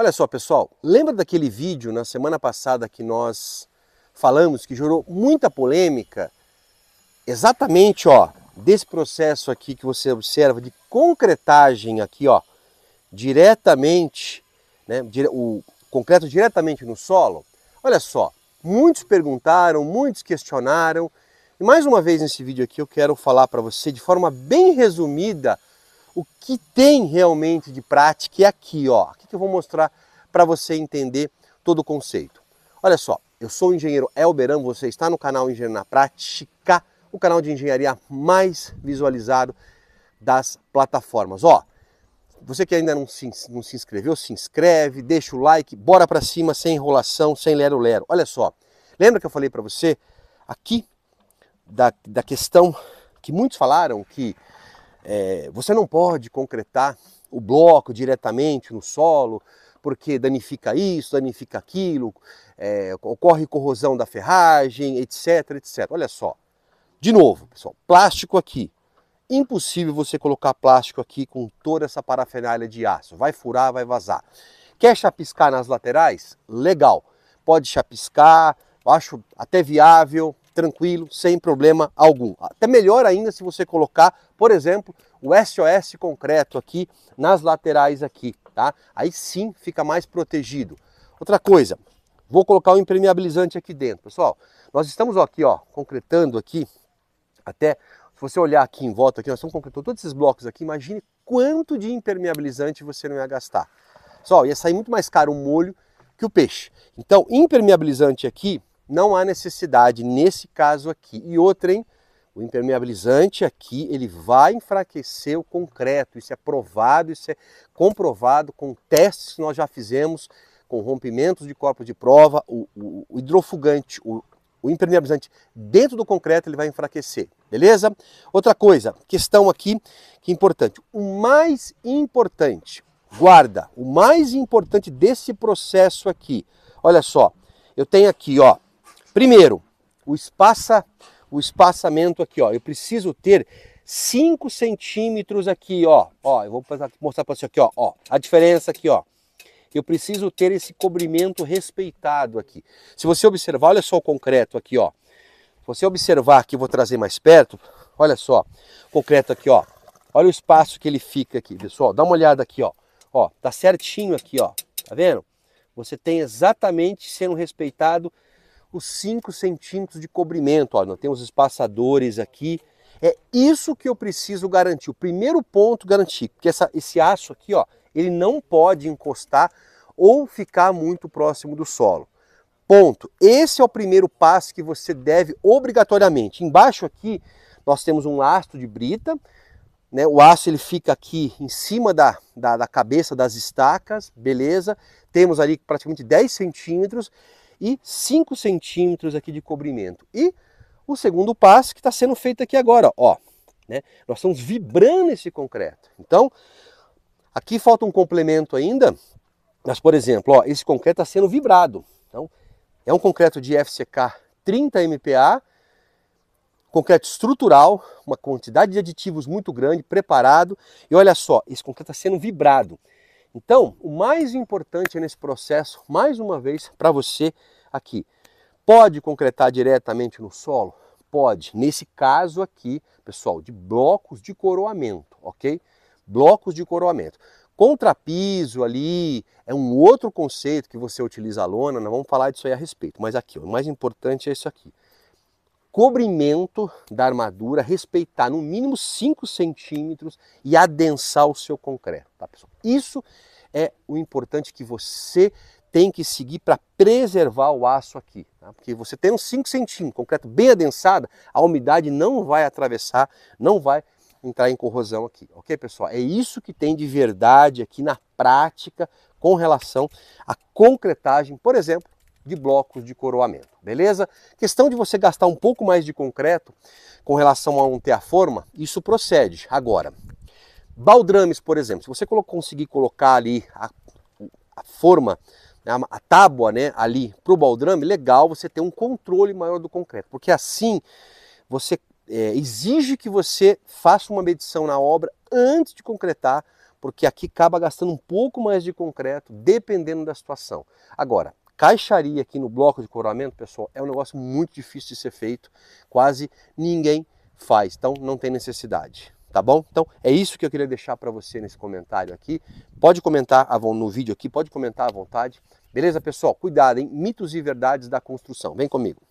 Olha só, pessoal, lembra daquele vídeo na semana passada que nós falamos que gerou muita polêmica? Exatamente, ó, desse processo aqui que você observa de concretagem aqui, ó, diretamente, né, o concreto diretamente no solo. Olha só, muitos perguntaram, muitos questionaram. E mais uma vez nesse vídeo aqui eu quero falar para você de forma bem resumida o que tem realmente de prática é aqui, ó. O que eu vou mostrar para você entender todo o conceito. Olha só, eu sou o engenheiro Elberan, você está no canal Engenheiro na Prática, o canal de engenharia mais visualizado das plataformas. Ó, você que ainda não se, não se inscreveu, se inscreve, deixa o like, bora para cima sem enrolação, sem lero-lero. Olha só, lembra que eu falei para você aqui da, da questão que muitos falaram que é, você não pode concretar o bloco diretamente no solo, porque danifica isso, danifica aquilo, é, ocorre corrosão da ferragem, etc, etc. Olha só, de novo, pessoal, plástico aqui. Impossível você colocar plástico aqui com toda essa parafernália de aço. Vai furar, vai vazar. Quer chapiscar nas laterais? Legal. Pode chapiscar, acho até viável, tranquilo, sem problema algum. Até melhor ainda se você colocar, por exemplo, o SOS concreto aqui nas laterais aqui, tá? Aí sim fica mais protegido. Outra coisa, vou colocar o impermeabilizante aqui dentro, pessoal. Nós estamos aqui, ó, concretando aqui até se você olhar aqui em volta, aqui, nós estamos concretando todos esses blocos aqui, imagine quanto de impermeabilizante você não ia gastar. Pessoal, ia sair muito mais caro o molho que o peixe. Então, impermeabilizante aqui, não há necessidade nesse caso aqui. E outra, hein? O impermeabilizante aqui ele vai enfraquecer o concreto, isso é provado, isso é comprovado com testes que nós já fizemos com rompimentos de corpos de prova, o, o, o hidrofugante, o, o, impermeabilizante dentro do concreto ele vai enfraquecer, beleza? Outra coisa, questão aqui que é importante, o mais importante, guarda, o mais importante desse processo aqui, olha só, eu tenho aqui ó, Primeiro, o, espaça, o espaçamento aqui, ó. Eu preciso ter 5 centímetros aqui, ó. Ó, eu vou mostrar para você aqui, ó, ó. A diferença aqui, ó. Eu preciso ter esse cobrimento respeitado aqui. Se você observar, olha só o concreto aqui, ó. Se você observar aqui, vou trazer mais perto. Olha só, concreto aqui, ó. Olha o espaço que ele fica aqui, pessoal. Dá uma olhada aqui, ó. Ó, tá certinho aqui, ó. Tá vendo? Você tem exatamente sendo respeitado os 5 centímetros de cobrimento. Ó, nós temos espaçadores aqui. É isso que eu preciso garantir. O primeiro ponto garantir, porque essa, esse aço aqui, ó, ele não pode encostar ou ficar muito próximo do solo. Ponto. Esse é o primeiro passo que você deve obrigatoriamente. Embaixo aqui nós temos um lastro de brita, né? O aço ele fica aqui em cima da, da, da cabeça das estacas, beleza? Temos ali praticamente 10 centímetros e 5 centímetros aqui de cobrimento. E o segundo passo que está sendo feito aqui agora, ó, né? Nós estamos vibrando esse concreto. Então, aqui falta um complemento ainda, mas por exemplo, ó, esse concreto está sendo vibrado. Então, é um concreto de FCK 30 MPa, concreto estrutural, uma quantidade de aditivos muito grande, preparado. E olha só, esse concreto está sendo vibrado. Então, o mais importante nesse processo, mais uma vez, para você aqui, pode concretar diretamente no solo? Pode. Nesse caso aqui, pessoal, de blocos de coroamento, ok? Blocos de coroamento. Contrapiso ali é um outro conceito que você utiliza a lona, nós vamos falar disso aí a respeito. Mas aqui, o mais importante é isso aqui cobrimento da armadura, respeitar no mínimo 5 centímetros e adensar o seu concreto, tá, pessoal? Isso é o importante que você tem que seguir para preservar o aço aqui, tá? porque você tem uns 5 centímetros, concreto bem adensado, a umidade não vai atravessar, não vai entrar em corrosão aqui, ok pessoal? É isso que tem de verdade aqui na prática com relação à concretagem, por exemplo, de blocos de coroamento, beleza? Questão de você gastar um pouco mais de concreto com relação a um ter a forma, isso procede. Agora, baldrames, por exemplo, se você conseguir colocar ali a, a forma né, a tábua né, ali para o baldrame, legal você ter um controle maior do concreto, porque assim você é, exige que você faça uma medição na obra antes de concretar, porque aqui acaba gastando um pouco mais de concreto, dependendo da situação. Agora, Caixaria aqui no bloco de coroamento, pessoal, é um negócio muito difícil de ser feito, quase ninguém faz, então não tem necessidade, tá bom? Então é isso que eu queria deixar para você nesse comentário aqui. Pode comentar no vídeo aqui, pode comentar à vontade. Beleza, pessoal? Cuidado, hein? Mitos e verdades da construção. Vem comigo.